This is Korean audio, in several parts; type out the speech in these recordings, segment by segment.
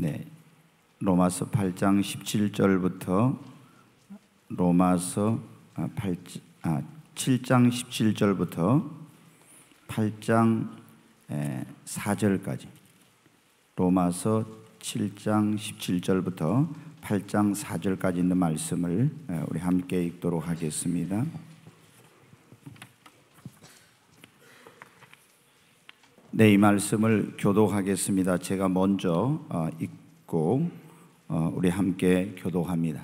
네. 로마서 8장 17절부터 로마서 8, 아, 7장 17절부터 아, 8장 4절까지 로마서 7장 17절부터 8장 4절까지 있는 말씀을 우리 함께 읽도록 하겠습니다. 네, 이 말씀을 교독하겠습니다. 제가 먼저 아, 읽고 어, 우리 함께 교독합니다.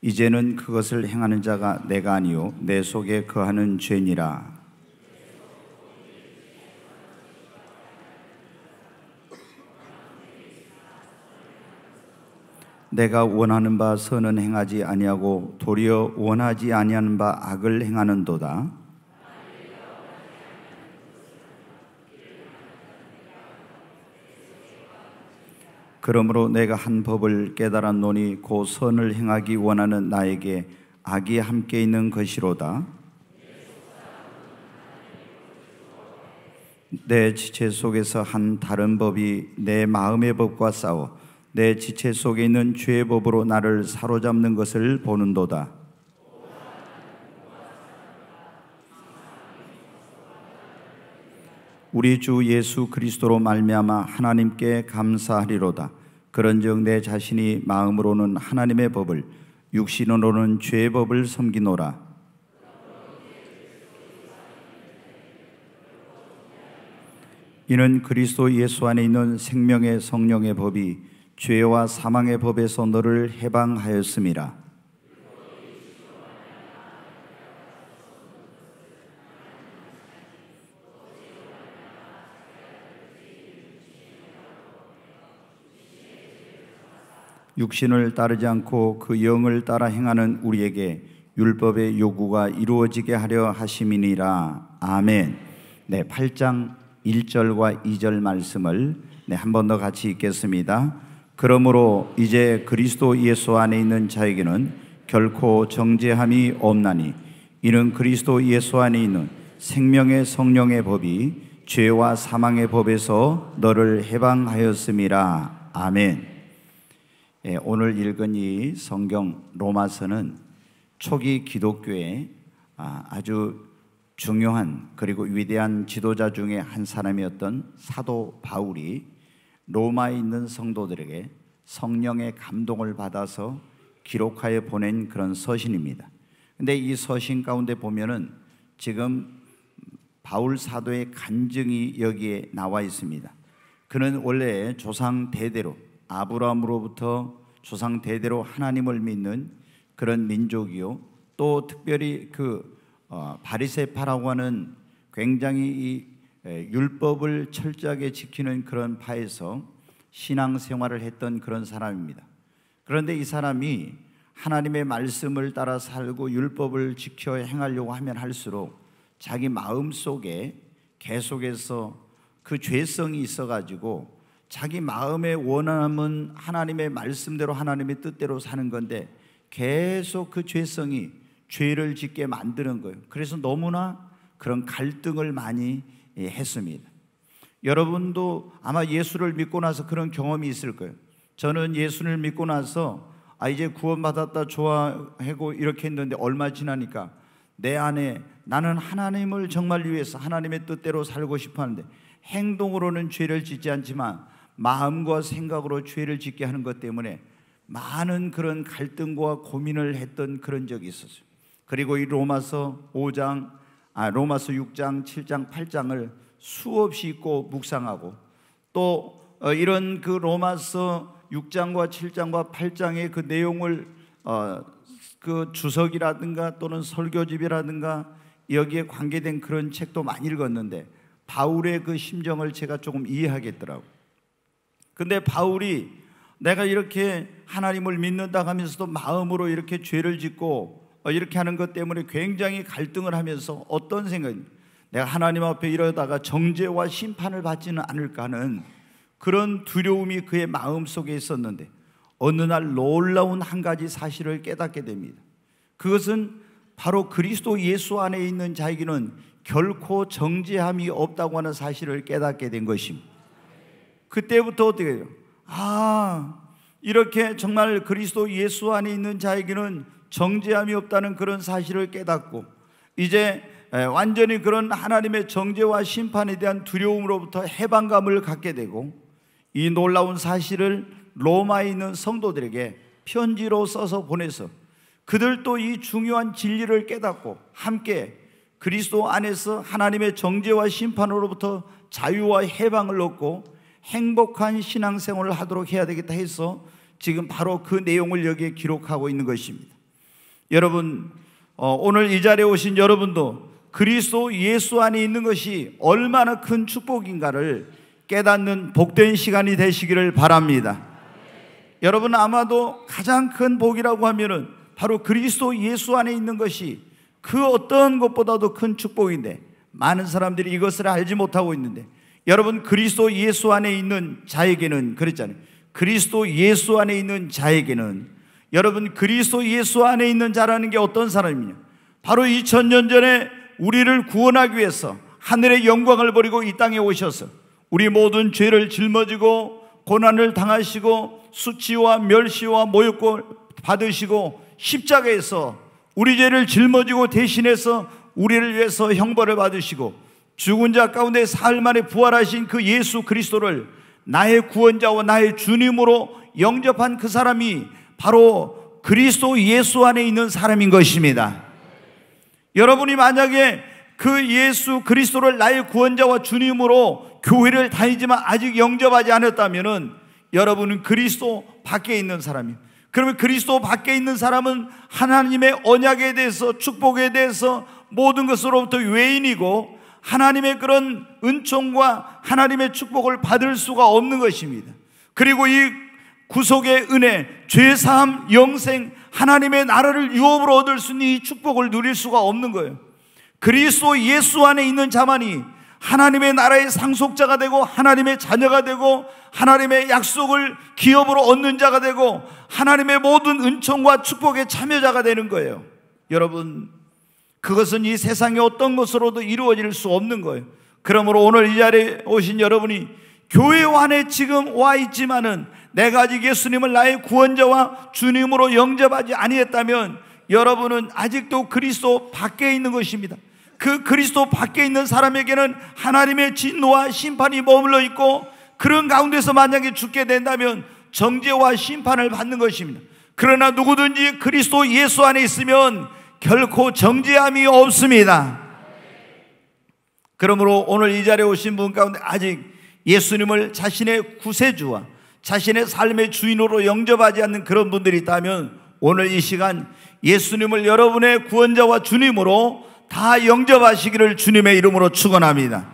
이제는 그것을 행하는 자가 내가 아니요 내 속에 거하는 죄니라. 내가 원하는 바 선은 행하지 아니하고 도리어 원하지 아니하는 바 악을 행하는도다. 그러므로 내가 한 법을 깨달았노니 고 선을 행하기 원하는 나에게 악이 함께 있는 것이로다. 내 지체 속에서 한 다른 법이 내 마음의 법과 싸워 내 지체 속에 있는 죄의 법으로 나를 사로잡는 것을 보는도다. 우리 주 예수 그리스도로 말미암아 하나님께 감사하리로다. 그런즉 내 자신이 마음으로는 하나님의 법을 육신으로는 죄의 법을 섬기노라 이는 그리스도 예수 안에 있는 생명의 성령의 법이 죄와 사망의 법에서 너를 해방하였음이라 육신을 따르지 않고 그 영을 따라 행하는 우리에게 율법의 요구가 이루어지게 하려 하심이니라. 아멘. 네, 8장 1절과 2절 말씀을 네, 한 번 더 같이 읽겠습니다. 그러므로 이제 그리스도 예수 안에 있는 자에게는 결코 정죄함이 없나니 이는 그리스도 예수 안에 있는 생명의 성령의 법이 죄와 사망의 법에서 너를 해방하였음이라. 아멘. 예, 오늘 읽은 이 성경 로마서는 초기 기독교의 아, 아주 중요한 그리고 위대한 지도자 중에 한 사람이었던 사도 바울이 로마에 있는 성도들에게 성령의 감동을 받아서 기록하여 보낸 그런 서신입니다. 근데 이 서신 가운데 보면은 지금 바울 사도의 간증이 여기에 나와 있습니다. 그는 원래 조상 대대로 아브라함으로부터 조상 대대로 하나님을 믿는 그런 민족이요. 또 특별히 그 어, 바리새파라고 하는 굉장히 이 율법을 철저하게 지키는 그런 파에서 신앙 생활을 했던 그런 사람입니다. 그런데 이 사람이 하나님의 말씀을 따라 살고 율법을 지켜 행하려고 하면 할수록 자기 마음 속에 계속해서 그 죄성이 있어가지고 자기 마음의 원함은 하나님의 말씀대로 하나님의 뜻대로 사는 건데 계속 그 죄성이 죄를 짓게 만드는 거예요. 그래서 너무나 그런 갈등을 많이 예, 했습니다. 여러분도 아마 예수를 믿고 나서 그런 경험이 있을 거예요. 저는 예수를 믿고 나서 아 이제 구원받았다 좋아하고 이렇게 했는데 얼마 지나니까 내 안에 나는 하나님을 정말 위해서 하나님의 뜻대로 살고 싶어 하는데 행동으로는 죄를 짓지 않지만 마음과 생각으로 죄를 짓게 하는 것 때문에 많은 그런 갈등과 고민을 했던 그런 적이 있었어요. 그리고 이 로마서 5장, 아, 로마서 6장, 7장, 8장을 수없이 읽고 묵상하고 또 어, 이런 그 로마서 6장과 7장과 8장의 그 내용을 어, 그 주석이라든가 또는 설교집이라든가 여기에 관계된 그런 책도 많이 읽었는데 바울의 그 심정을 제가 조금 이해하겠더라고요. 근데 바울이 내가 이렇게 하나님을 믿는다 하면서도 마음으로 이렇게 죄를 짓고 어, 이렇게 하는 것 때문에 굉장히 갈등을 하면서 어떤 생각이 내가 하나님 앞에 이러다가 정죄와 심판을 받지는 않을까 하는 그런 두려움이 그의 마음 속에 있었는데 어느 날 놀라운 한 가지 사실을 깨닫게 됩니다. 그것은 바로 그리스도 예수 안에 있는 자에게는 결코 정죄함이 없다고 하는 사실을 깨닫게 된 것입니다. 그때부터 어떻게 해요? 아, 이렇게 정말 그리스도 예수 안에 있는 자에게는 정죄함이 없다는 그런 사실을 깨닫고 이제 완전히 그런 하나님의 정죄와 심판에 대한 두려움으로부터 해방감을 갖게 되고 이 놀라운 사실을 로마에 있는 성도들에게 편지로 써서 보내서 그들도 이 중요한 진리를 깨닫고 함께 그리스도 안에서 하나님의 정죄와 심판으로부터 자유와 해방을 얻고 행복한 신앙생활을 하도록 해야 되겠다 해서 지금 바로 그 내용을 여기에 기록하고 있는 것입니다. 여러분, 어, 오늘 이 자리에 오신 여러분도 그리스도 예수 안에 있는 것이 얼마나 큰 축복인가를 깨닫는 복된 시간이 되시기를 바랍니다. 여러분 아마도 가장 큰 복이라고 하면은 바로 그리스도 예수 안에 있는 것이 그 어떤 것보다도 큰 축복인데 많은 사람들이 이것을 알지 못하고 있는데 여러분 그리스도 예수 안에 있는 자에게는 그랬잖아요. 그리스도 예수 안에 있는 자에게는 여러분 그리스도 예수 안에 있는 자라는 게 어떤 사람이냐? 바로 2 0년 전에 우리를 구원하기 위해서 하늘의 영광을 버리고 이 땅에 오셔서 우리 모든 죄를 짊어지고 고난을 당하시고 수치와 멸시와 모욕을 받으시고 십자가에서 우리 죄를 짊어지고 대신해서 우리를 위해서 형벌을 받으시고 죽은 자 가운데 사흘 만에 부활하신 그 예수 그리스도를 나의 구원자와 나의 주님으로 영접한 그 사람이 바로 그리스도 예수 안에 있는 사람인 것입니다. 여러분이 만약에 그 예수 그리스도를 나의 구원자와 주님으로 교회를 다니지만 아직 영접하지 않았다면은 여러분은 그리스도 밖에 있는 사람입니다. 그러면 그리스도 밖에 있는 사람은 하나님의 언약에 대해서 축복에 대해서 모든 것으로부터 외인이고 하나님의 그런 은총과 하나님의 축복을 받을 수가 없는 것입니다. 그리고 이 구속의 은혜, 죄사함, 영생, 하나님의 나라를 유업으로 얻을 수 있는 이 축복을 누릴 수가 없는 거예요. 그리스도 예수 안에 있는 자만이 하나님의 나라의 상속자가 되고 하나님의 자녀가 되고 하나님의 약속을 기업으로 얻는 자가 되고 하나님의 모든 은총과 축복의 참여자가 되는 거예요. 여러분 그것은 이 세상의 어떤 것으로도 이루어질 수 없는 거예요. 그러므로 오늘 이 자리에 오신 여러분이 교회 안에 지금 와 있지만은 내가 아직 예수님을 나의 구원자와 주님으로 영접하지 아니했다면 여러분은 아직도 그리스도 밖에 있는 것입니다. 그 그리스도 밖에 있는 사람에게는 하나님의 진노와 심판이 머물러 있고 그런 가운데서 만약에 죽게 된다면 정죄와 심판을 받는 것입니다. 그러나 누구든지 그리스도 예수 안에 있으면 결코 정지함이 없습니다. 그러므로 오늘 이 자리에 오신 분 가운데 아직 예수님을 자신의 구세주와 자신의 삶의 주인으로 영접하지 않는 그런 분들이 있다면 오늘 이 시간 예수님을 여러분의 구원자와 주님으로 다 영접하시기를 주님의 이름으로 축원합니다.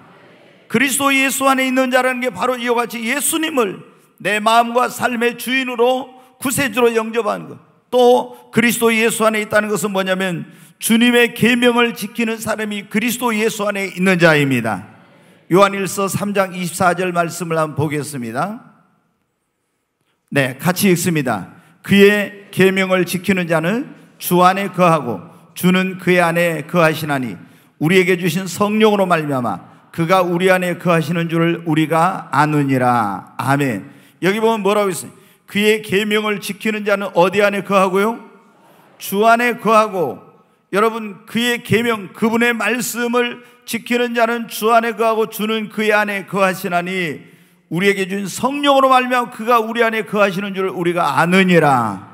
그리스도 예수 안에 있는 자라는 게 바로 이와 같이 예수님을 내 마음과 삶의 주인으로 구세주로 영접한 것. 또 그리스도 예수 안에 있다는 것은 뭐냐면 주님의 계명을 지키는 사람이 그리스도 예수 안에 있는 자입니다. 요한일서 3장 24절 말씀을 한번 보겠습니다. 네, 같이 읽습니다. 그의 계명을 지키는 자는 주 안에 거하고 주는 그의 안에 거하시나니 우리에게 주신 성령으로 말미암아 그가 우리 안에 거하시는 줄을 우리가 아느니라. 아멘. 여기 보면 뭐라고 있어요? 그의 계명을 지키는 자는 어디 안에 거하고요? 주 안에 거하고 여러분 그의 계명 그분의 말씀을 지키는 자는 주 안에 거하고 주는 그의 안에 거하시나니 우리에게 준 성령으로 말미암아 그가 우리 안에 거하시는 줄 우리가 아느니라.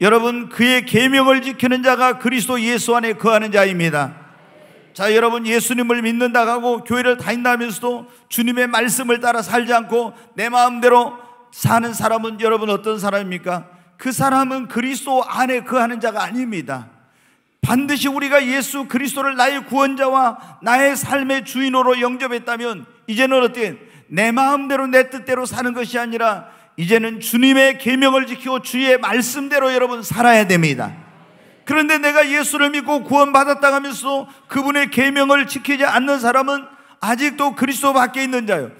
여러분 그의 계명을 지키는 자가 그리스도 예수 안에 거하는 자입니다. 자, 여러분 예수님을 믿는다 하고 교회를 다닌다면서도 주님의 말씀을 따라 살지 않고 내 마음대로 사는 사람은 여러분 어떤 사람입니까? 그 사람은 그리스도 안에 거하는 자가 아닙니다. 반드시 우리가 예수 그리스도를 나의 구원자와 나의 삶의 주인으로 영접했다면 이제는 어때? 내 마음대로 내 뜻대로 사는 것이 아니라 이제는 주님의 계명을 지키고 주의 말씀대로 여러분 살아야 됩니다. 그런데 내가 예수를 믿고 구원받았다 하면서 그분의 계명을 지키지 않는 사람은 아직도 그리스도 밖에 있는 자요.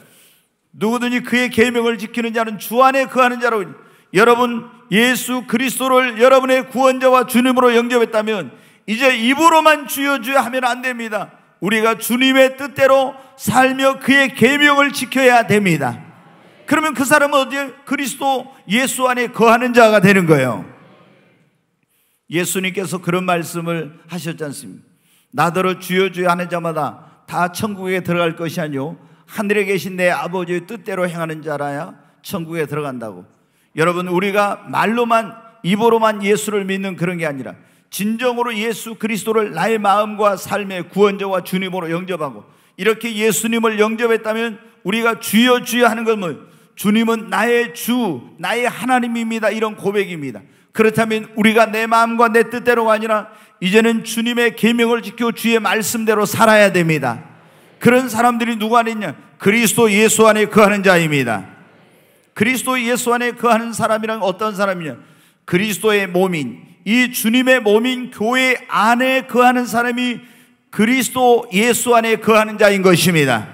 누구든지 그의 계명을 지키는 자는 주 안에 거하는 자로 여러분 예수 그리스도를 여러분의 구원자와 주님으로 영접했다면 이제 입으로만 주여 주여 하면 안 됩니다. 우리가 주님의 뜻대로 살며 그의 계명을 지켜야 됩니다. 그러면 그 사람은 어디 에 그리스도 예수 안에 거하는 자가 되는 거예요. 예수님께서 그런 말씀을 하셨지 않습니까? 나더러 주여 주여 하는 자마다 다 천국에 들어갈 것이 아니요 하늘에 계신 내 아버지의 뜻대로 행하는 자라야 천국에 들어간다고. 여러분 우리가 말로만 입으로만 예수를 믿는 그런 게 아니라 진정으로 예수 그리스도를 나의 마음과 삶의 구원자와 주님으로 영접하고 이렇게 예수님을 영접했다면 우리가 주여 주여 하는 건 뭐? 주님은 나의 주, 나의 하나님입니다. 이런 고백입니다. 그렇다면 우리가 내 마음과 내 뜻대로가 아니라 이제는 주님의 계명을 지켜 주의 말씀대로 살아야 됩니다. 그런 사람들이 누가 아니냐? 그리스도 예수 안에 거하는 자입니다. 그리스도 예수 안에 거하는 사람이란 어떤 사람이냐? 그리스도의 몸인 이 주님의 몸인 교회 안에 거하는 사람이 그리스도 예수 안에 거하는 자인 것입니다.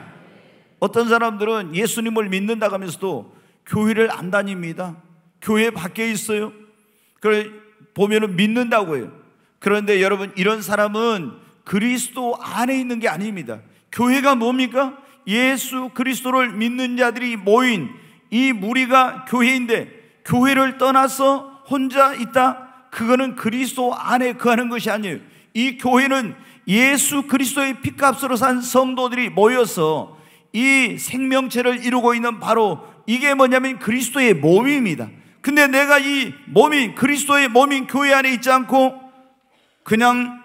어떤 사람들은 예수님을 믿는다 하면서도 교회를 안 다닙니다. 교회 밖에 있어요. 그걸 보면은 믿는다고 해요. 그런데 여러분 이런 사람은 그리스도 안에 있는 게 아닙니다. 교회가 뭡니까? 예수 그리스도를 믿는 자들이 모인 이 무리가 교회인데 교회를 떠나서 혼자 있다? 그거는 그리스도 안에 거하는 것이 아니에요. 이 교회는 예수 그리스도의 핏값으로 산 성도들이 모여서 이 생명체를 이루고 있는 바로 이게 뭐냐면 그리스도의 몸입니다. 근데 내가 이 몸인 그리스도의 몸인 교회 안에 있지 않고 그냥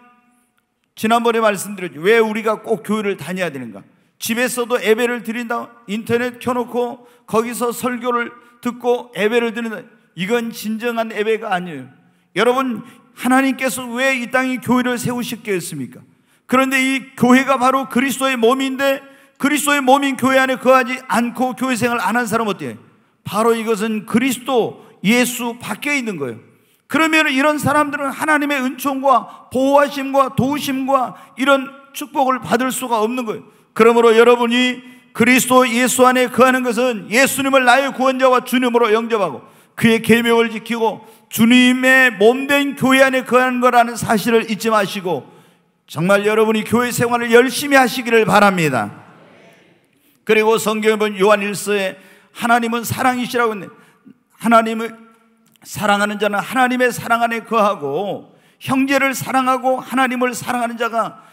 지난번에 말씀드렸죠. 왜 우리가 꼭 교회를 다녀야 되는가? 집에서도 예배를 드린다. 인터넷 켜놓고 거기서 설교를 듣고 예배를 드린다. 이건 진정한 예배가 아니에요. 여러분 하나님께서 왜 이 땅에 교회를 세우셨겠습니까? 그런데 이 교회가 바로 그리스도의 몸인데 그리스도의 몸인 교회 안에 거하지 않고 교회 생활 안 한 사람 어때요? 바로 이것은 그리스도 예수 밖에 있는 거예요. 그러면 이런 사람들은 하나님의 은총과 보호하심과 도우심과 이런 축복을 받을 수가 없는 거예요. 그러므로 여러분이 그리스도 예수 안에 거하는 것은 예수님을 나의 구원자와 주님으로 영접하고 그의 계명을 지키고 주님의 몸된 교회 안에 거하는 거라는 사실을 잊지 마시고 정말 여러분이 교회 생활을 열심히 하시기를 바랍니다. 그리고 성경에 보면 요한 1서에 하나님은 사랑이시라고 했네. 하나님을 사랑하는 자는 하나님의 사랑 안에 거하고 형제를 사랑하고 하나님을 사랑하는 자가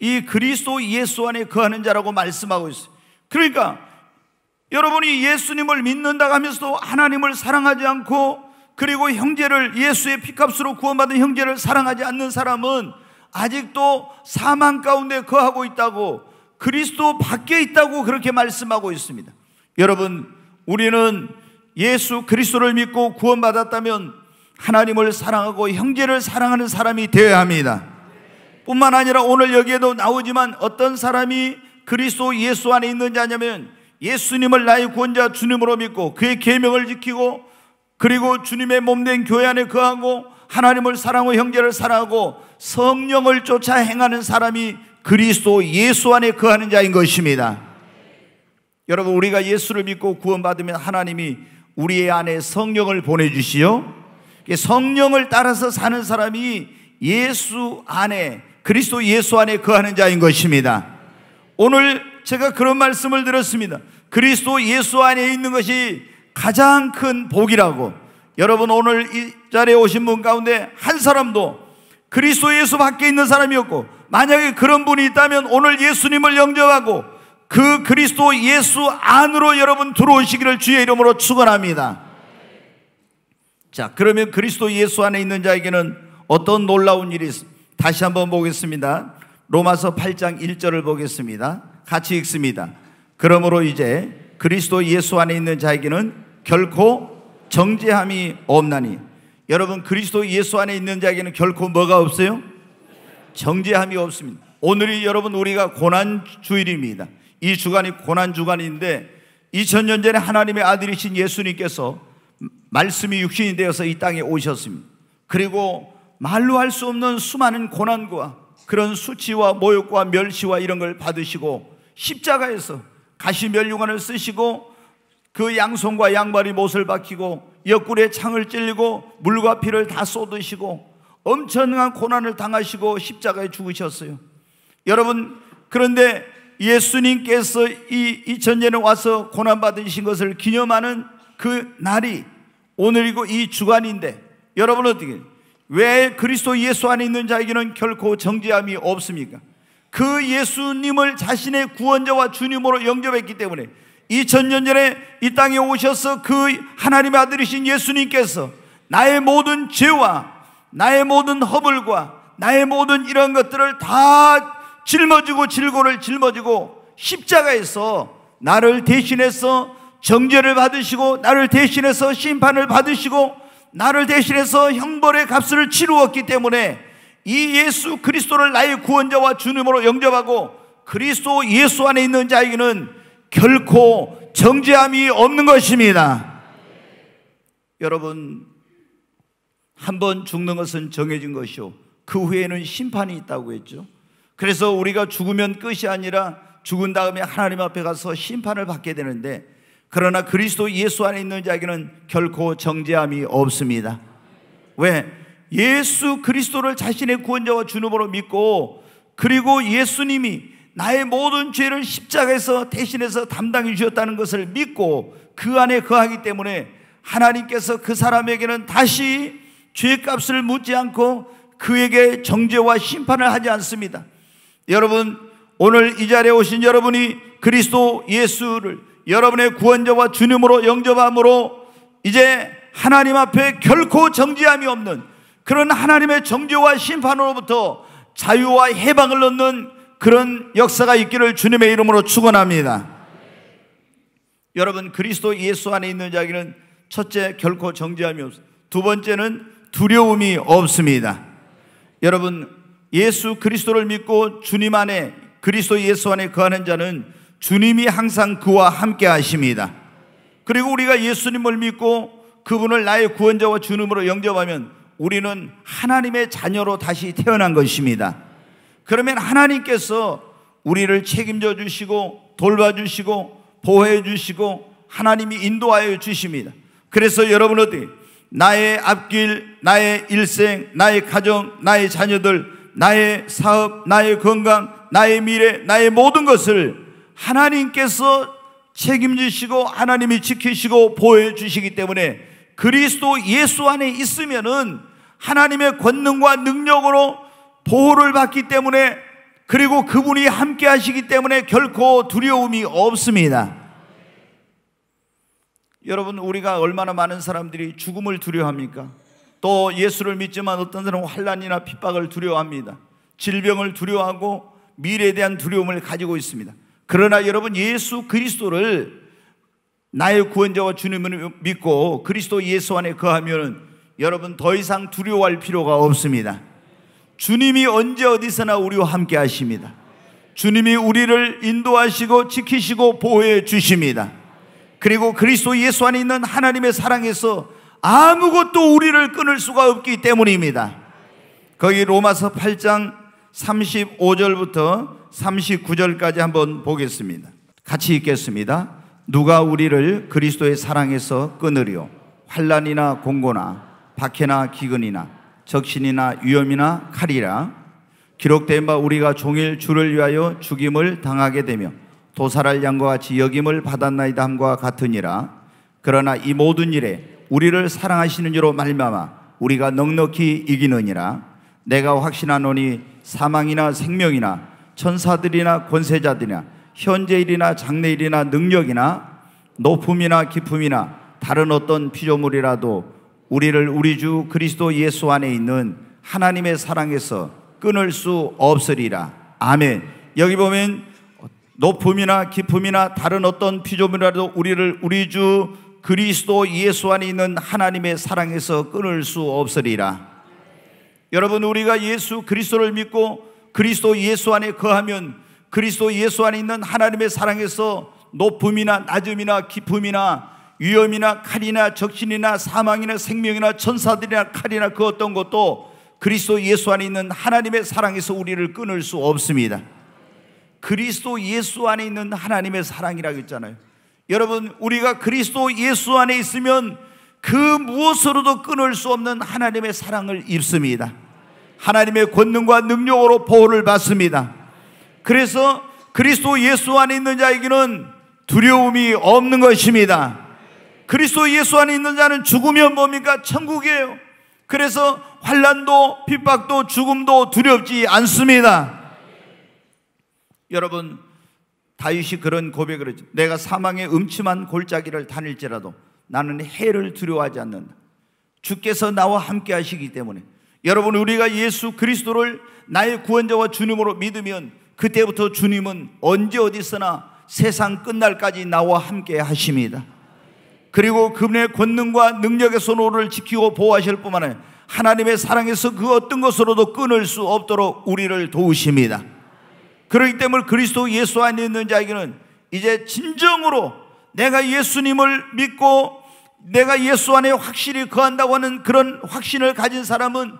이 그리스도 예수 안에 거하는 자라고 말씀하고 있어요. 그러니까 여러분이 예수님을 믿는다 하면서도 하나님을 사랑하지 않고 그리고 형제를 예수의 피값으로 구원받은 형제를 사랑하지 않는 사람은 아직도 사망 가운데 거하고 있다고 그리스도 밖에 있다고 그렇게 말씀하고 있습니다. 여러분, 우리는 예수 그리스도를 믿고 구원받았다면 하나님을 사랑하고 형제를 사랑하는 사람이 되어야 합니다. 뿐만 아니라 오늘 여기에도 나오지만 어떤 사람이 그리스도 예수 안에 있는지 냐면 예수님을 나의 구원자 주님으로 믿고 그의 계명을 지키고 그리고 주님의 몸된 교회 안에 거하고 하나님을 사랑하고 형제를 사랑하고 성령을 쫓아 행하는 사람이 그리스도 예수 안에 거하는 자인 것입니다. 여러분 우리가 예수를 믿고 구원받으면 하나님이 우리 안에 성령을 보내주시오. 성령을 따라서 사는 사람이 예수 안에, 그리스도 예수 안에 거하는 자인 것입니다. 오늘 제가 그런 말씀을 들었습니다. 그리스도 예수 안에 있는 것이 가장 큰 복이라고. 여러분 오늘 이 자리에 오신 분 가운데 한 사람도 그리스도 예수 밖에 있는 사람이었고 만약에 그런 분이 있다면 오늘 예수님을 영접하고 그 그리스도 예수 안으로 여러분 들어오시기를 주의 이름으로 축원합니다. 자, 그러면 그리스도 예수 안에 있는 자에게는 어떤 놀라운 일이 다시 한번 보겠습니다. 로마서 8장 1절을 보겠습니다. 같이 읽습니다. 그러므로 이제 그리스도 예수 안에 있는 자에게는 결코 정죄함이 없나니 여러분 그리스도 예수 안에 있는 자에게는 결코 뭐가 없어요? 정죄함이 없습니다. 오늘이 여러분 우리가 고난 주일입니다. 이 주간이 고난 주간인데 2000년 전에 하나님의 아들이신 예수님께서 말씀이 육신이 되어서 이 땅에 오셨습니다. 그리고 말로 할 수 없는 수많은 고난과 그런 수치와 모욕과 멸시와 이런 걸 받으시고 십자가에서 가시 멸류관을 쓰시고 그 양손과 양발이 못을 박히고 옆구리에 창을 찔리고 물과 피를 다 쏟으시고 엄청난 고난을 당하시고 십자가에 죽으셨어요. 여러분 그런데 예수님께서 이 2000년에 와서 고난받으신 것을 기념하는 그 날이 오늘이고 이 주간인데 여러분 어떻게 왜 그리스도 예수 안에 있는 자에게는 결코 정죄함이 없습니까? 그 예수님을 자신의 구원자와 주님으로 영접했기 때문에 2000년 전에 이 땅에 오셔서 그 하나님의 아들이신 예수님께서 나의 모든 죄와 나의 모든 허물과 나의 모든 이런 것들을 다 짊어지고 질고를 짊어지고 십자가에서 나를 대신해서 정죄를 받으시고 나를 대신해서 심판을 받으시고 나를 대신해서 형벌의 값을 치루었기 때문에 이 예수 그리스도를 나의 구원자와 주님으로 영접하고 그리스도 예수 안에 있는 자에게는 결코 정죄함이 없는 것입니다. 여러분 한 번 죽는 것은 정해진 것이요 그 후에는 심판이 있다고 했죠. 그래서 우리가 죽으면 끝이 아니라 죽은 다음에 하나님 앞에 가서 심판을 받게 되는데 그러나 그리스도 예수 안에 있는 자에게는 결코 정죄함이 없습니다. 왜? 예수 그리스도를 자신의 구원자와 주님으로 믿고 그리고 예수님이 나의 모든 죄를 십자가에서 대신해서 담당해 주셨다는 것을 믿고 그 안에 거하기 때문에 하나님께서 그 사람에게는 다시 죄값을 묻지 않고 그에게 정죄와 심판을 하지 않습니다. 여러분, 오늘 이 자리에 오신 여러분이 그리스도 예수를 여러분의 구원자와 주님으로 영접함으로 이제 하나님 앞에 결코 정지함이 없는 그런 하나님의 정죄와 심판으로부터 자유와 해방을 얻는 그런 역사가 있기를 주님의 이름으로 축원합니다. 여러분 그리스도 예수 안에 있는 자기는 첫째 결코 정죄함이 없습니다. 두 번째는 두려움이 없습니다. 여러분 예수 그리스도를 믿고 주님 안에 그리스도 예수 안에 거하는 자는 주님이 항상 그와 함께 하십니다. 그리고 우리가 예수님을 믿고 그분을 나의 구원자와 주님으로 영접하면 우리는 하나님의 자녀로 다시 태어난 것입니다. 그러면 하나님께서 우리를 책임져 주시고 돌봐주시고 보호해 주시고 하나님이 인도하여 주십니다. 그래서 여러분 어 나의 앞길, 나의 일생, 나의 가정, 나의 자녀들 나의 사업, 나의 건강, 나의 미래, 나의 모든 것을 하나님께서 책임지시고 하나님이 지키시고 보호해 주시기 때문에 그리스도 예수 안에 있으면은 하나님의 권능과 능력으로 보호를 받기 때문에 그리고 그분이 함께 하시기 때문에 결코 두려움이 없습니다. 여러분, 우리가 얼마나 많은 사람들이 죽음을 두려워합니까? 또 예수를 믿지만 어떤 사람은 환란이나 핍박을 두려워합니다. 질병을 두려워하고 미래에 대한 두려움을 가지고 있습니다. 그러나 여러분 예수 그리스도를 나의 구원자와 주님을 믿고 그리스도 예수 안에 거하면 여러분 더 이상 두려워할 필요가 없습니다. 주님이 언제 어디서나 우리와 함께 하십니다. 주님이 우리를 인도하시고 지키시고 보호해 주십니다. 그리고 그리스도 예수 안에 있는 하나님의 사랑에서 아무것도 우리를 끊을 수가 없기 때문입니다. 거기 로마서 8장 35절부터 39절까지 한번 보겠습니다. 같이 읽겠습니다. 누가 우리를 그리스도의 사랑에서 끊으려 환란이나 공고나 박해나 기근이나 적신이나 위험이나 칼이라 기록된 바 우리가 종일 주를 위하여 죽임을 당하게 되며 도살할 양과 같이 여김을 받았나이다 함과 같으니라 그러나 이 모든 일에 우리를 사랑하시는 이로 말미암아 우리가 넉넉히 이기느니라 내가 확신하노니 사망이나 생명이나 천사들이나 권세자들이나 현재일이나 장래일이나 능력이나 높음이나 깊음이나 다른 어떤 피조물이라도 우리를 우리 주 그리스도 예수 안에 있는 하나님의 사랑에서 끊을 수 없으리라. 아멘. 여기 보면 높음이나 깊음이나 다른 어떤 피조물이라도 우리를 우리 주 그리스도 예수 안에 있는 하나님의 사랑에서 끊을 수 없으리라. 여러분 우리가 예수 그리스도를 믿고 그리스도 예수 안에 거하면 그리스도 예수 안에 있는 하나님의 사랑에서 높음이나 낮음이나 깊음이나 위험이나 칼이나 적신이나 사망이나 생명이나 천사들이나 칼이나 그 어떤 것도 그리스도 예수 안에 있는 하나님의 사랑에서 우리를 끊을 수 없습니다. 그리스도 예수 안에 있는 하나님의 사랑이라고 했잖아요. 여러분, 우리가 그리스도 예수 안에 있으면 그 무엇으로도 끊을 수 없는 하나님의 사랑을 입습니다. 하나님의 권능과 능력으로 보호를 받습니다. 그래서 그리스도 예수 안에 있는 자에게는 두려움이 없는 것입니다. 그리스도 예수 안에 있는 자는 죽으면 뭡니까? 천국이에요. 그래서 환란도 핍박도 죽음도 두렵지 않습니다. 여러분 다윗이 그런 고백을 했죠. 내가 사망의 음침한 골짜기를 다닐지라도 나는 해를 두려워하지 않는다. 주께서 나와 함께 하시기 때문에 여러분 우리가 예수 그리스도를 나의 구원자와 주님으로 믿으면 그때부터 주님은 언제 어디서나 세상 끝날까지 나와 함께 하십니다. 그리고 그분의 권능과 능력의 손오를 지키고 보호하실 뿐만 아니라 하나님의 사랑에서 그 어떤 것으로도 끊을 수 없도록 우리를 도우십니다. 그러기 때문에 그리스도 예수 안에 있는 자에게는 이제 진정으로 내가 예수님을 믿고 내가 예수 안에 확실히 거한다고 하는 그런 확신을 가진 사람은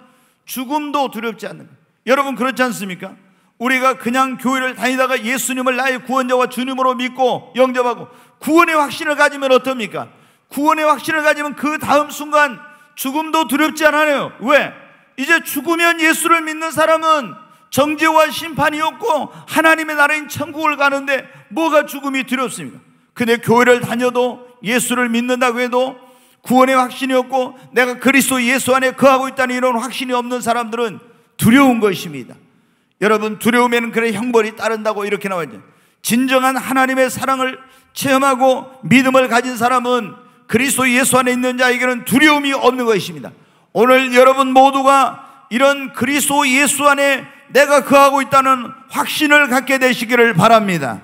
죽음도 두렵지 않는 여러분 그렇지 않습니까? 우리가 그냥 교회를 다니다가 예수님을 나의 구원자와 주님으로 믿고 영접하고 구원의 확신을 가지면 어떻습니까? 구원의 확신을 가지면 그 다음 순간 죽음도 두렵지 않아요. 왜? 이제 죽으면 예수를 믿는 사람은 정죄와 심판이 없고 하나님의 나라인 천국을 가는데 뭐가 죽음이 두렵습니까? 근데 교회를 다녀도 예수를 믿는다고 해도 구원의 확신이 없고 내가 그리스도 예수 안에 거하고 있다는 이런 확신이 없는 사람들은 두려운 것입니다. 여러분 두려움에는 그래 형벌이 따른다고 이렇게 나와 있죠. 진정한 하나님의 사랑을 체험하고 믿음을 가진 사람은 그리스도 예수 안에 있는 자에게는 두려움이 없는 것입니다. 오늘 여러분 모두가 이런 그리스도 예수 안에 내가 그하고 있다는 확신을 갖게 되시기를 바랍니다.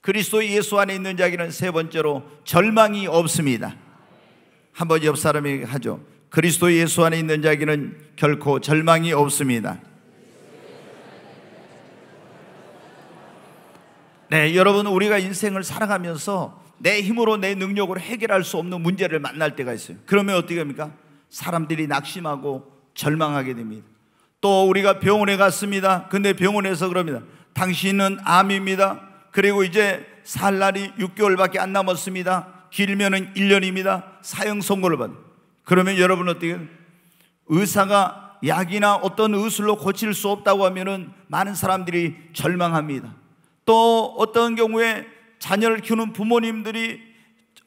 그리스도 예수 안에 있는 자에는세 번째로 절망이 없습니다. 한 번 옆 사람이 하죠. 그리스도 예수 안에 있는 자에는 결코 절망이 없습니다. 네, 여러분 우리가 인생을 살아가면서 내 힘으로 내 능력으로 해결할 수 없는 문제를 만날 때가 있어요. 그러면 어떻게 합니까? 사람들이 낙심하고 절망하게 됩니다. 또 우리가 병원에 갔습니다. 근데 병원에서 그럽니다. 당신은 암입니다. 그리고 이제 살 날이 6개월밖에 안 남았습니다. 길면은 1년입니다. 사형 선고를 받. 그러면 여러분 어떻게 의사가 약이나 어떤 의술로 고칠 수 없다고 하면은 많은 사람들이 절망합니다. 또 어떤 경우에 자녀를 키우는 부모님들이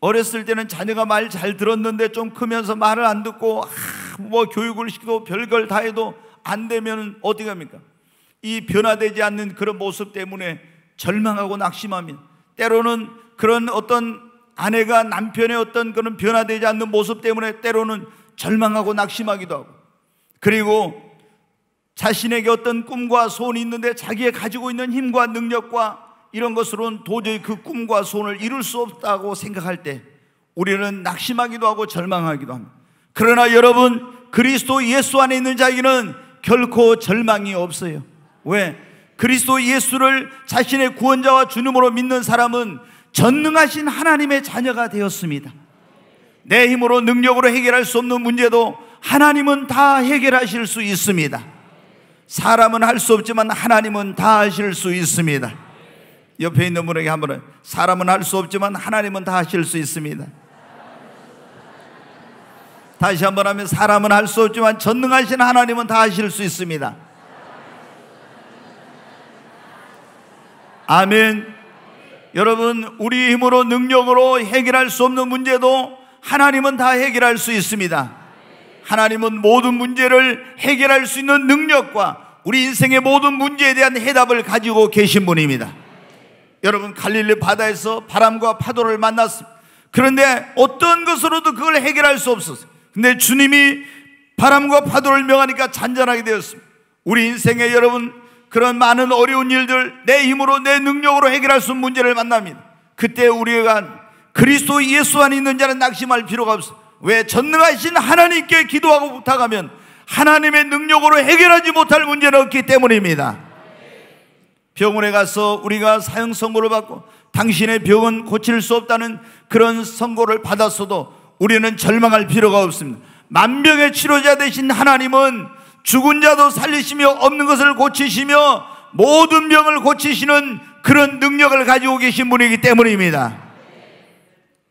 어렸을 때는 자녀가 말 잘 들었는데 좀 크면서 말을 안 듣고 아, 뭐 교육을 시키고 별걸 다 해도 안 되면 어떻게 합니까? 이 변화되지 않는 그런 모습 때문에 절망하고 낙심합니 때로는 그런 어떤 아내가 남편의 어떤 그런 변화되지 않는 모습 때문에 때로는 절망하고 낙심하기도 하고 그리고 자신에게 어떤 꿈과 소원이 있는데 자기의 가지고 있는 힘과 능력과 이런 것으로는 도저히 그 꿈과 소원을 이룰 수 없다고 생각할 때 우리는 낙심하기도 하고 절망하기도 합니다. 그러나 여러분 그리스도 예수 안에 있는 자에게는 결코 절망이 없어요. 왜? 그리스도 예수를 자신의 구원자와 주님으로 믿는 사람은 전능하신 하나님의 자녀가 되었습니다. 내 힘으로 능력으로 해결할 수 없는 문제도 하나님은 다 해결하실 수 있습니다. 사람은 할 수 없지만 하나님은 다 하실 수 있습니다. 옆에 있는 분에게 한번 사람은 할 수 없지만 하나님은 다 하실 수 있습니다. 다시 한번 하면 사람은 할 수 없지만 전능하신 하나님은 다 하실 수 있습니다. 아멘. 여러분, 우리 힘으로 능력으로 해결할 수 없는 문제도 하나님은 다 해결할 수 있습니다. 하나님은 모든 문제를 해결할 수 있는 능력과 우리 인생의 모든 문제에 대한 해답을 가지고 계신 분입니다. 여러분, 갈릴리 바다에서 바람과 파도를 만났습니다. 그런데 어떤 것으로도 그걸 해결할 수 없었어요. 근데 주님이 바람과 파도를 명하니까 잔잔하게 되었습니다. 우리 인생에 여러분 그런 많은 어려운 일들 내 힘으로 내 능력으로 해결할 수 있는 문제를 만납니다. 그때 우리가 그리스도 예수 안에 있는 자는 낙심할 필요가 없어. 왜 전능하신 하나님께 기도하고 부탁하면 하나님의 능력으로 해결하지 못할 문제는 없기 때문입니다. 병원에 가서 우리가 사형 선고를 받고 당신의 병은 고칠 수 없다는 그런 선고를 받았어도 우리는 절망할 필요가 없습니다. 만병의 치료자 되신 하나님은 죽은 자도 살리시며 없는 것을 고치시며 모든 병을 고치시는 그런 능력을 가지고 계신 분이기 때문입니다.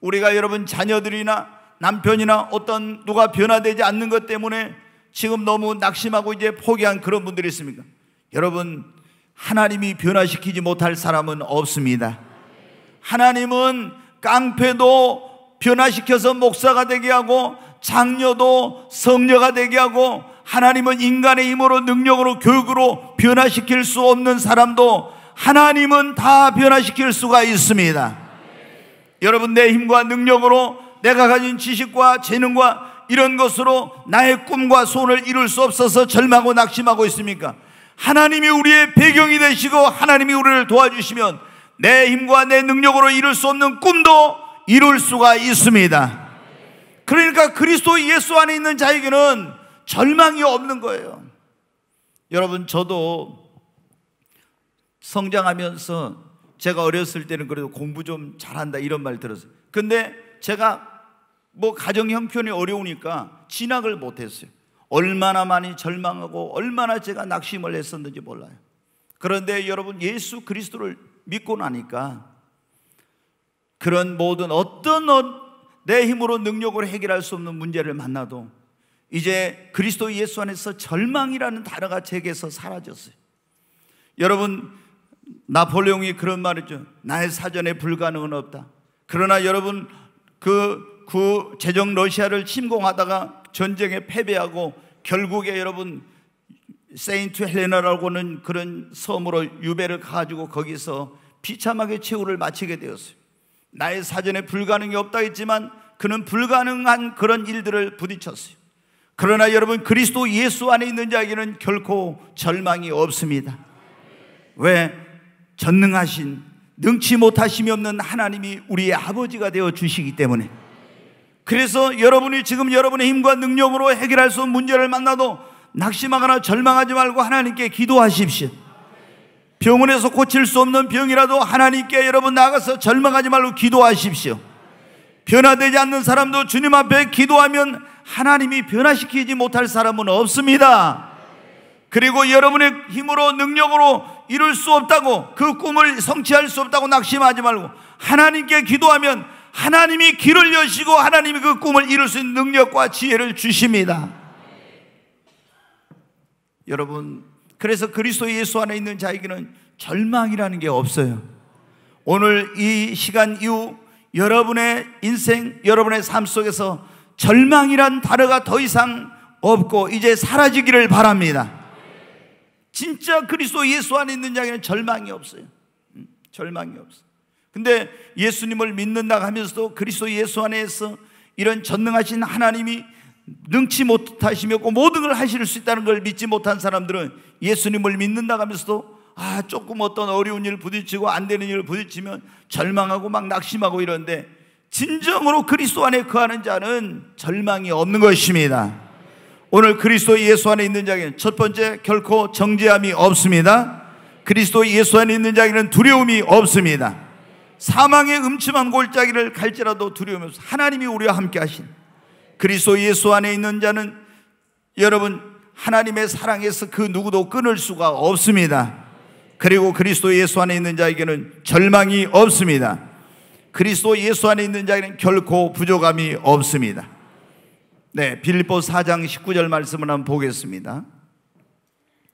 우리가 여러분 자녀들이나 남편이나 어떤 누가 변화되지 않는 것 때문에 지금 너무 낙심하고 이제 포기한 그런 분들이 있습니까? 여러분, 하나님이 변화시키지 못할 사람은 없습니다. 하나님은 깡패도 변화시켜서 목사가 되게 하고 장녀도 성녀가 되게 하고 하나님은 인간의 힘으로 능력으로 교육으로 변화시킬 수 없는 사람도 하나님은 다 변화시킬 수가 있습니다. 여러분 내 힘과 능력으로 내가 가진 지식과 재능과 이런 것으로 나의 꿈과 소원을 이룰 수 없어서 절망하고 낙심하고 있습니까? 하나님이 우리의 배경이 되시고 하나님이 우리를 도와주시면 내 힘과 내 능력으로 이룰 수 없는 꿈도 이룰 수가 있습니다. 그러니까 그리스도 예수 안에 있는 자에게는 절망이 없는 거예요. 여러분, 저도 성장하면서 제가 어렸을 때는 그래도 공부 좀 잘한다 이런 말 들었어요. 근데 제가 뭐 가정 형편이 어려우니까 진학을 못했어요. 얼마나 많이 절망하고 얼마나 제가 낙심을 했었는지 몰라요. 그런데 여러분 예수 그리스도를 믿고 나니까 그런 모든 어떤 어- 내 힘으로 능력으로 해결할 수 없는 문제를 만나도 이제 그리스도 예수 안에서 절망이라는 단어가 제게서 사라졌어요. 여러분 나폴레옹이 그런 말이죠. 나의 사전에 불가능은 없다. 그러나 여러분 그, 그 제정 러시아를 침공하다가 전쟁에 패배하고 결국에 여러분 세인트 헬레나라고는 그런 섬으로 유배를 가지고 거기서 비참하게 최후를 마치게 되었어요. 나의 사전에 불가능이 없다 했지만 그는 불가능한 그런 일들을 부딪혔어요. 그러나 여러분 그리스도 예수 안에 있는 자에게는 결코 절망이 없습니다. 왜? 전능하신 능치 못하심이 없는 하나님이 우리의 아버지가 되어 주시기 때문에 그래서 여러분이 지금 여러분의 힘과 능력으로 해결할 수 없는 문제를 만나도 낙심하거나 절망하지 말고 하나님께 기도하십시오. 병원에서 고칠 수 없는 병이라도 하나님께 여러분 나가서 절망하지 말고 기도하십시오. 변화되지 않는 사람도 주님 앞에 기도하면 하나님이 변화시키지 못할 사람은 없습니다. 그리고 여러분의 힘으로 능력으로 이룰 수 없다고 그 꿈을 성취할 수 없다고 낙심하지 말고 하나님께 기도하면 하나님이 길을 여시고 하나님이 그 꿈을 이룰 수 있는 능력과 지혜를 주십니다. 여러분 그래서 그리스도 예수 안에 있는 자에게는 절망이라는 게 없어요. 오늘 이 시간 이후 여러분의 인생, 여러분의 삶 속에서 절망이란 단어가 더 이상 없고 이제 사라지기를 바랍니다. 진짜 그리스도 예수 안에 있는 자에게는 절망이 없어요. 음, 절망이 없어요. 근데 예수님을 믿는다 하면서도 그리스도 예수 안에서 이런 전능하신 하나님이 능치 못하시며 모든 걸 하실 수 있다는 걸 믿지 못한 사람들은 예수님을 믿는다 하면서도 아 조금 어떤 어려운 일 부딪히고 안 되는 일을 부딪히면 절망하고 막 낙심하고 이런데 진정으로 그리스도 안에 거하는 자는 절망이 없는 것입니다. 오늘 그리스도 예수 안에 있는 자에게는 첫 번째 결코 정죄함이 없습니다. 그리스도 예수 안에 있는 자에게는 두려움이 없습니다. 사망의 음침한 골짜기를 갈지라도 두려움이 없어 하나님이 우리와 함께 하신 그리스도 예수 안에 있는 자는 여러분 하나님의 사랑에서 그 누구도 끊을 수가 없습니다. 그리고 그리스도 예수 안에 있는 자에게는 절망이 없습니다. 그리스도 예수 안에 있는 자에게는 결코 부족함이 없습니다. 네, 빌립보 4장 19절 말씀을 한번 보겠습니다.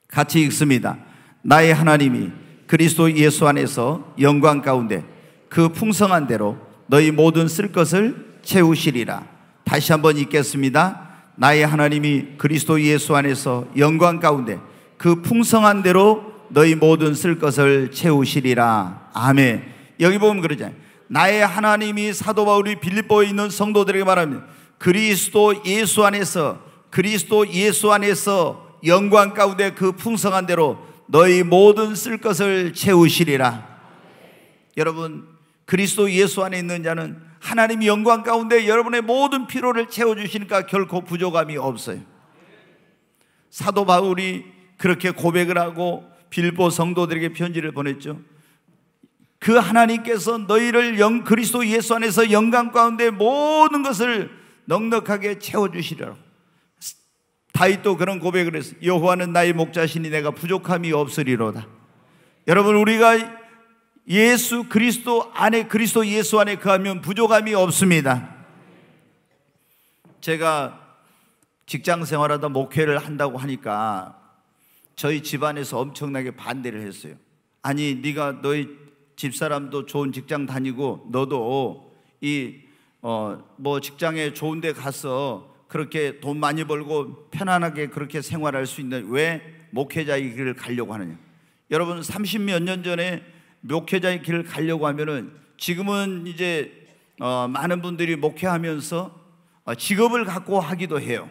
같이 읽습니다. 나의 하나님이 그리스도 예수 안에서 영광 가운데 그 풍성한 대로 너희 모든 쓸 것을 채우시리라. 다시 한번 읽겠습니다. 나의 하나님이 그리스도 예수 안에서 영광 가운데 그 풍성한 대로 너희 모든 쓸 것을 채우시리라. 아멘. 여기 보면 그러잖아요. 나의 하나님이 사도 바울이 빌립보에 있는 성도들에게 말합니 그리스도 예수 안에서 그리스도 예수 안에서 영광 가운데 그 풍성한 대로 너희 모든 쓸 것을 채우시리라. 여러분, 그리스도 예수 안에 있는 자는 하나님 이 영광 가운데 여러분의 모든 피로를 채워주시니까 결코 부족함이 없어요. 사도 바울이 그렇게 고백을 하고 빌보 성도들에게 편지를 보냈죠. 그 하나님께서 너희를 영 그리스도 예수 안에서 영광 가운데 모든 것을 넉넉하게 채워주시리라. 다윗도 그런 고백을 했어요. 여호와는 나의 목자시니 내가 부족함이 없으리로다. 여러분 우리가 예수 그리스도 안에 그리스도 예수 안에 그하면 부족함이 없습니다. 제가 직장 생활하다 목회를 한다고 하니까 저희 집안에서 엄청나게 반대를 했어요. 아니 네가 너희 집사람도 좋은 직장 다니고 너도 이 어 뭐 직장에 좋은 데 가서 그렇게 돈 많이 벌고 편안하게 그렇게 생활할 수 있는 왜 목회자의 길을 가려고 하느냐. 여러분 30몇 년 전에 목회자의 길을 가려고 하면은 지금은 이제 어, 많은 분들이 목회하면서 어, 직업을 갖고 하기도 해요.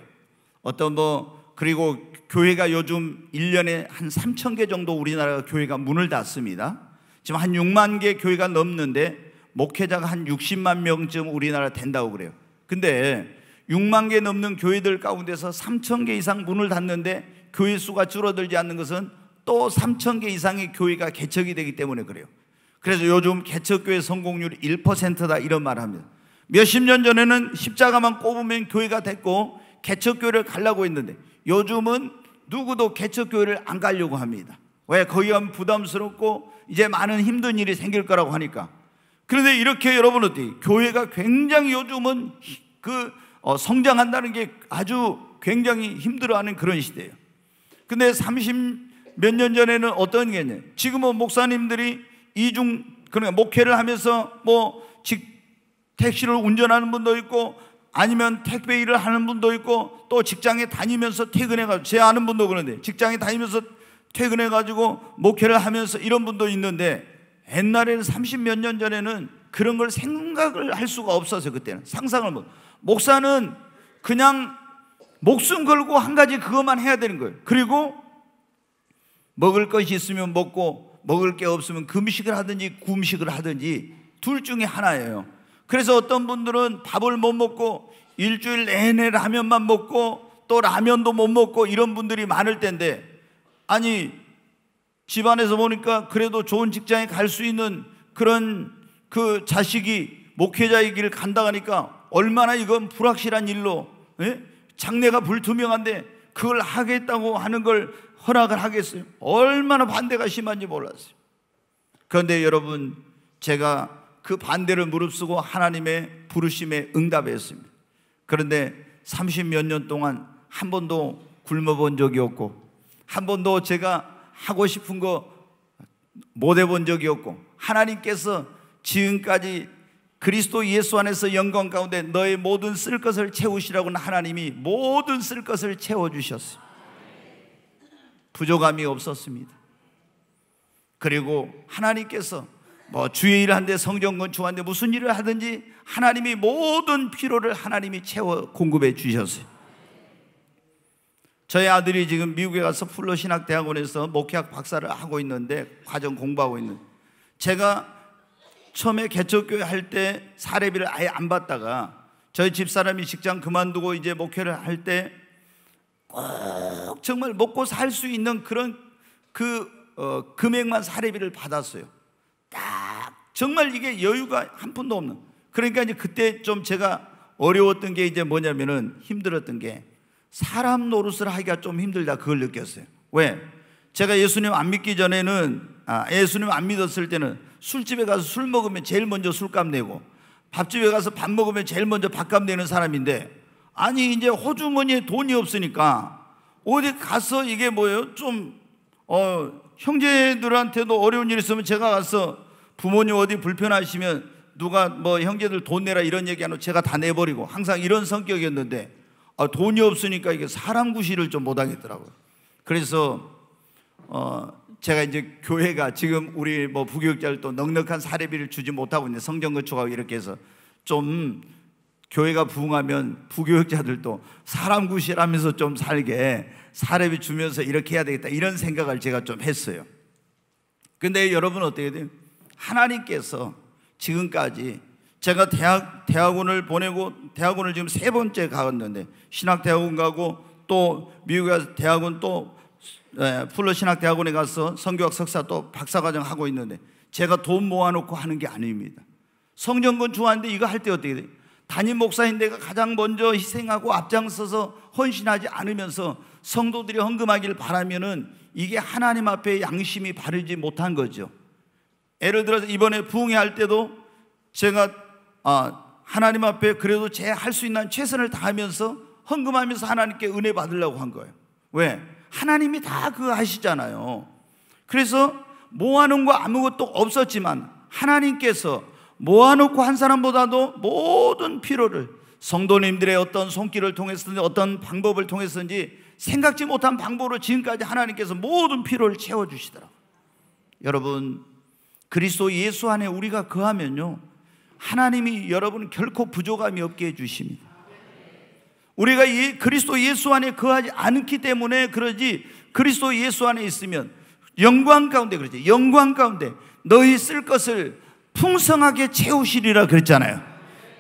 어떤 뭐 그리고 교회가 요즘 1년에 한 3천 개 정도 우리나라 교회가 문을 닫습니다. 지금 한 6만 개 교회가 넘는데 목회자가 한 60만 명쯤 우리나라 된다고 그래요. 근데 6만 개 넘는 교회들 가운데서 3천 개 이상 문을 닫는데 교회 수가 줄어들지 않는 것은 또 3천 개 이상의 교회가 개척이 되기 때문에 그래요. 그래서 요즘 개척교회 성공률 이 1%다 이런 말을 합니다. 몇십 년 전에는 십자가만 꼽으면 교회가 됐고 개척교회를 가려고 했는데 요즘은 누구도 개척교회를 안 가려고 합니다. 왜? 거기 가 부담스럽고 이제 많은 힘든 일이 생길 거라고 하니까. 그런데 이렇게 여러분 어때? 교회가 굉장히 요즘은 그 어, 성장한다는 게 아주 굉장히 힘들어하는 그런 시대예요. 근데 30, 몇년 전에는 어떤 게냐. 지금은 목사님들이 이중, 그러니까 목회를 하면서 뭐 직, 택시를 운전하는 분도 있고 아니면 택배 일을 하는 분도 있고 또 직장에 다니면서 퇴근해가지고 제 아는 분도 그런데 직장에 다니면서 퇴근해가지고 목회를 하면서 이런 분도 있는데 옛날에는 30 몇 년 전에는 그런 걸 생각을 할 수가 없어서 그때는 상상을 못. 목사는 그냥 목숨 걸고 한 가지 그것만 해야 되는 거예요. 그리고 먹을 것이 있으면 먹고 먹을 게 없으면 금식을 하든지 굶식을 하든지 둘 중에 하나예요. 그래서 어떤 분들은 밥을 못 먹고 일주일 내내 라면만 먹고 또 라면도 못 먹고 이런 분들이 많을 텐데 아니 집안에서 보니까 그래도 좋은 직장에 갈 수 있는 그런 그 자식이 목회자의 길을 간다 하니까 얼마나 이건 불확실한 일로 예? 장래가 불투명한데 그걸 하겠다고 하는 걸 허락을 하겠어요? 얼마나 반대가 심한지 몰랐어요. 그런데 여러분, 제가 그 반대를 무릅쓰고 하나님의 부르심에 응답했습니다. 그런데 30 몇 년 동안 한 번도 굶어본 적이 없고, 한 번도 제가 하고 싶은 거 못 해본 적이 없고, 하나님께서 지금까지 그리스도 예수 안에서 영광 가운데 너의 모든 쓸 것을 채우시라고는 하나님이 모든 쓸 것을 채워주셨어요. 부족함이 없었습니다. 그리고 하나님께서 뭐 주의 일을 하데 성전 건축하데 무슨 일을 하든지 하나님이 모든 필요를 하나님이 채워 공급해 주셨어요. 저희 아들이 지금 미국에 가서 플러 신학 대학원에서 목회학 박사를 하고 있는데 과정 공부하고 있는 제가 처음에 개척교회 할 때 사례비를 아예 안 받다가 저희 집사람이 직장 그만두고 이제 목회를 할때 꼭 정말 먹고 살 수 있는 그런 그 어, 금액만 사례비를 받았어요. 딱 정말 이게 여유가 한 푼도 없는. 그러니까 이제 그때 좀 제가 어려웠던 게 이제 뭐냐면은 힘들었던 게 사람 노릇을 하기가 좀 힘들다 그걸 느꼈어요. 왜? 제가 예수님 안 믿기 전에는 아, 예수님 안 믿었을 때는 술집에 가서 술 먹으면 제일 먼저 술값 내고 밥집에 가서 밥 먹으면 제일 먼저 밥값 내는 사람인데 아니 이제 호주머니에 돈이 없으니까 어디 가서 이게 뭐예요? 좀 어, 형제들한테도 어려운 일 있으면 제가 가서 부모님 어디 불편하시면 누가 뭐 형제들 돈 내라 이런 얘기 하고 제가 다 내버리고 항상 이런 성격이었는데 아, 돈이 없으니까 이게 사람 구실을 좀 못하겠더라고요. 그래서 어, 제가 이제 교회가 지금 우리 뭐 부교육자를 또 넉넉한 사례비를 주지 못하고 있는데 성전 건축하고 이렇게 해서 좀 교회가 부흥하면 부교육자들도 사람 구실하면서 좀 살게 사례비 주면서 이렇게 해야 되겠다 이런 생각을 제가 좀 했어요. 근데 여러분 어떻게 돼요? 하나님께서 지금까지 제가 대학 대학원을 보내고 대학원을 지금 세 번째 가는데 신학 대학원 가고 또 미국에 서 대학원 또 예, 풀러 신학 대학원에 가서 성교학 석사 또 박사 과정 하고 있는데 제가 돈 모아놓고 하는 게 아닙니다. 성전권 중하는데 이거 할 때 어떻게 돼요? 담임 목사인 내가 가장 먼저 희생하고 앞장서서 헌신하지 않으면서 성도들이 헌금하길 바라면은 이게 하나님 앞에 양심이 바르지 못한 거죠. 예를 들어서 이번에 부흥회 할 때도 제가 아, 하나님 앞에 그래도 제 할 수 있는 최선을 다하면서 헌금하면서 하나님께 은혜 받으려고 한 거예요. 왜? 하나님이 다 그 하시잖아요. 그래서 뭐 하는 거 아무것도 없었지만 하나님께서 모아놓고 한 사람보다도 모든 피로를 성도님들의 어떤 손길을 통해서든지 어떤 방법을 통해서든지 생각지 못한 방법으로 지금까지 하나님께서 모든 피로를 채워주시더라. 여러분, 그리스도 예수 안에 우리가 거하면요. 하나님이 여러분 결코 부족함이 없게 해주십니다. 우리가 예, 그리스도 예수 안에 거하지 않기 때문에 그러지 그리스도 예수 안에 있으면 영광 가운데 그러지 영광 가운데 너희 쓸 것을 풍성하게 채우시리라 그랬잖아요.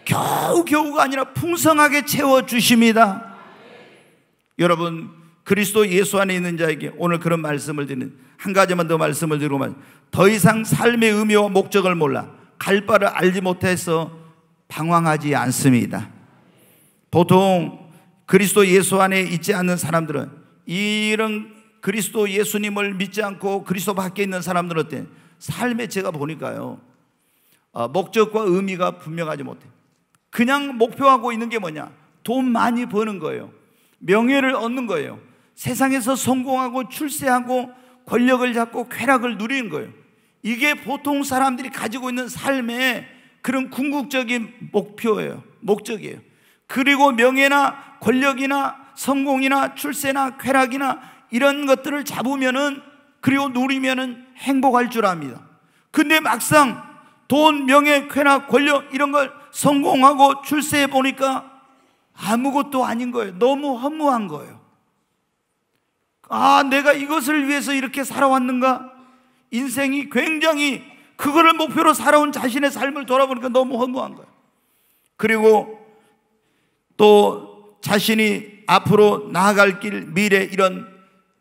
겨우겨우가 아니라 풍성하게 채워주십니다. 여러분, 그리스도 예수 안에 있는 자에게 오늘 그런 말씀을 드리는 한 가지만 더 말씀을 드리고만 더 이상 삶의 의미와 목적을 몰라 갈 바를 알지 못해서 방황하지 않습니다. 보통 그리스도 예수 안에 있지 않는 사람들은 이런 그리스도 예수님을 믿지 않고 그리스도 밖에 있는 사람들 어때? 삶의 제가 보니까요. 어, 목적과 의미가 분명하지 못해 그냥 목표하고 있는 게 뭐냐? 돈 많이 버는 거예요. 명예를 얻는 거예요. 세상에서 성공하고 출세하고 권력을 잡고 쾌락을 누리는 거예요. 이게 보통 사람들이 가지고 있는 삶의 그런 궁극적인 목표예요. 목적이에요. 그리고 명예나 권력이나 성공이나 출세나 쾌락이나 이런 것들을 잡으면은 그리고 누리면은 행복할 줄 압니다. 근데 막상 돈, 명예, 쾌락, 권력 이런 걸 성공하고 출세해 보니까 아무것도 아닌 거예요. 너무 허무한 거예요. 아, 내가 이것을 위해서 이렇게 살아왔는가? 인생이 굉장히 그거를 목표로 살아온 자신의 삶을 돌아보니까 너무 허무한 거예요. 그리고 또 자신이 앞으로 나아갈 길, 미래 이런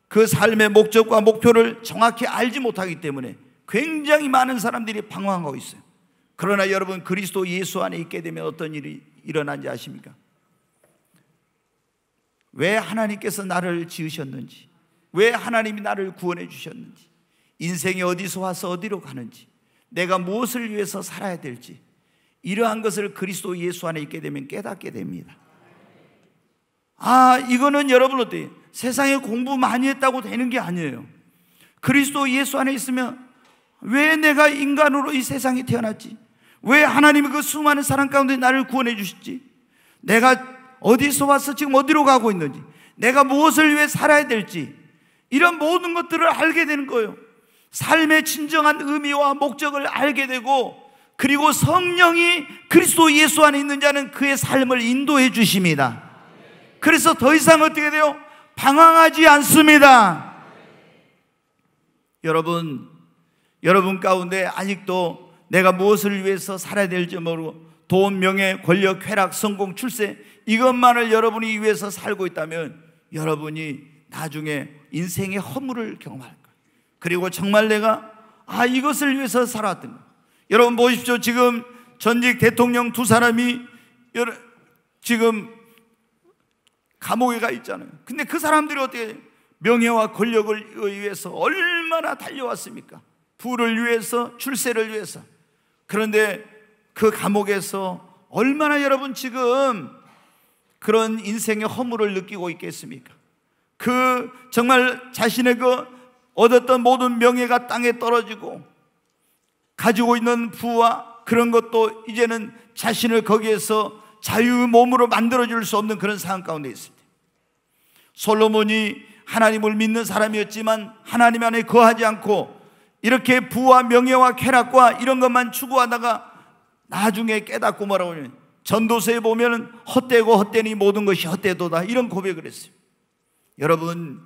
그 삶의 목적과 목표를 정확히 알지 못하기 때문에 굉장히 많은 사람들이 방황하고 있어요. 그러나 여러분 그리스도 예수 안에 있게 되면 어떤 일이 일어난지 아십니까? 왜 하나님께서 나를 지으셨는지, 왜 하나님이 나를 구원해 주셨는지, 인생이 어디서 와서 어디로 가는지, 내가 무엇을 위해서 살아야 될지, 이러한 것을 그리스도 예수 안에 있게 되면 깨닫게 됩니다. 아, 이거는 여러분 어때 세상에 공부 많이 했다고 되는 게 아니에요. 그리스도 예수 안에 있으면 왜 내가 인간으로 이 세상에 태어났지? 왜 하나님이 그 수많은 사랑 가운데 나를 구원해 주셨지? 내가 어디서 와서 지금 어디로 가고 있는지, 내가 무엇을 위해 살아야 될지, 이런 모든 것들을 알게 되는 거예요. 삶의 진정한 의미와 목적을 알게 되고, 그리고 성령이 그리스도 예수 안에 있는 자는 그의 삶을 인도해 주십니다. 그래서 더 이상 어떻게 돼요? 방황하지 않습니다. 여러분, 여러분 가운데 아직도 내가 무엇을 위해서 살아야 될지 모르고 돈, 명예, 권력, 쾌락, 성공, 출세 이것만을 여러분이 위해서 살고 있다면 여러분이 나중에 인생의 허물을 경험할 거예요. 그리고 정말 내가 아 이것을 위해서 살았던거 여러분 보십시오. 지금 전직 대통령 두 사람이 여러, 지금 감옥에 가 있잖아요. 근데 그 사람들이 어떻게 명예와 권력을 위해서 얼마나 달려왔습니까? 부를 위해서, 출세를 위해서. 그런데 그 감옥에서 얼마나 여러분 지금 그런 인생의 허물을 느끼고 있겠습니까? 그 정말 자신의 그 얻었던 모든 명예가 땅에 떨어지고 가지고 있는 부와 그런 것도 이제는 자신을 거기에서 자유 몸으로 만들어줄 수 없는 그런 상황 가운데 있습니다. 솔로몬이 하나님을 믿는 사람이었지만 하나님 안에 거하지 않고 이렇게 부와 명예와 쾌락과 이런 것만 추구하다가 나중에 깨닫고 뭐라고 하냐. 전도서에 보면 헛되고 헛되니 모든 것이 헛되도다. 이런 고백을 했어요. 여러분,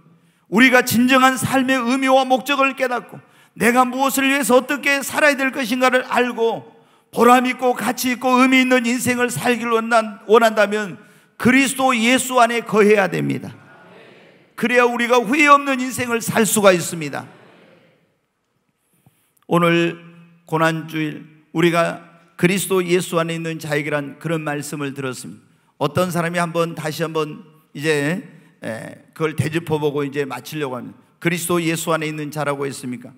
우리가 진정한 삶의 의미와 목적을 깨닫고 내가 무엇을 위해서 어떻게 살아야 될 것인가를 알고 보람있고 가치있고 의미 있는 인생을 살기를 원한다면 그리스도 예수 안에 거해야 됩니다. 그래야 우리가 후회 없는 인생을 살 수가 있습니다. 오늘 고난주일 우리가 그리스도 예수 안에 있는 자에게란 그런 말씀을 들었습니다. 어떤 사람이 한번 다시 한번 이제 그걸 되짚어보고 이제 마치려고 하는 그리스도 예수 안에 있는 자라고 했습니까?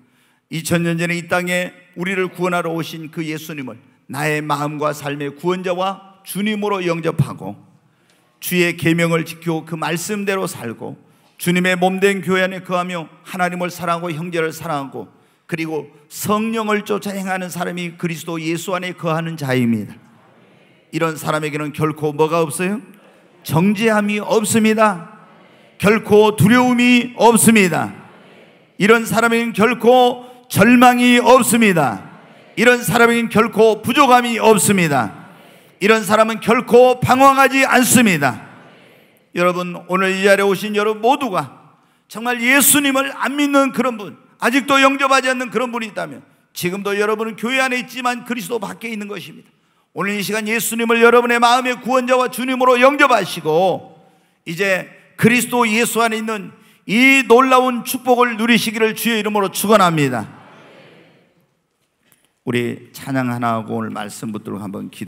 2000년 전에 이 땅에 우리를 구원하러 오신 그 예수님을 나의 마음과 삶의 구원자와 주님으로 영접하고 주의 계명을 지키고 그 말씀대로 살고 주님의 몸된 교회 안에 거하며 하나님을 사랑하고 형제를 사랑하고 그리고 성령을 쫓아 행하는 사람이 그리스도 예수 안에 거하는 자입니다. 이런 사람에게는 결코 뭐가 없어요? 정죄함이 없습니다. 결코 두려움이 없습니다. 이런 사람에게는 결코 절망이 없습니다. 이런 사람에게는 결코 부족함이 없습니다. 이런 사람은 결코 방황하지 않습니다. 여러분, 오늘 이 자리에 오신 여러분 모두가 정말 예수님을 안 믿는 그런 분, 아직도 영접하지 않는 그런 분이 있다면 지금도 여러분은 교회 안에 있지만 그리스도 밖에 있는 것입니다. 오늘 이 시간 예수님을 여러분의 마음의 구원자와 주님으로 영접하시고 이제 그리스도 예수 안에 있는 이 놀라운 축복을 누리시기를 주의 이름으로 축원합니다. 우리 찬양 하나 하고 오늘 말씀 붙들고 한번 기도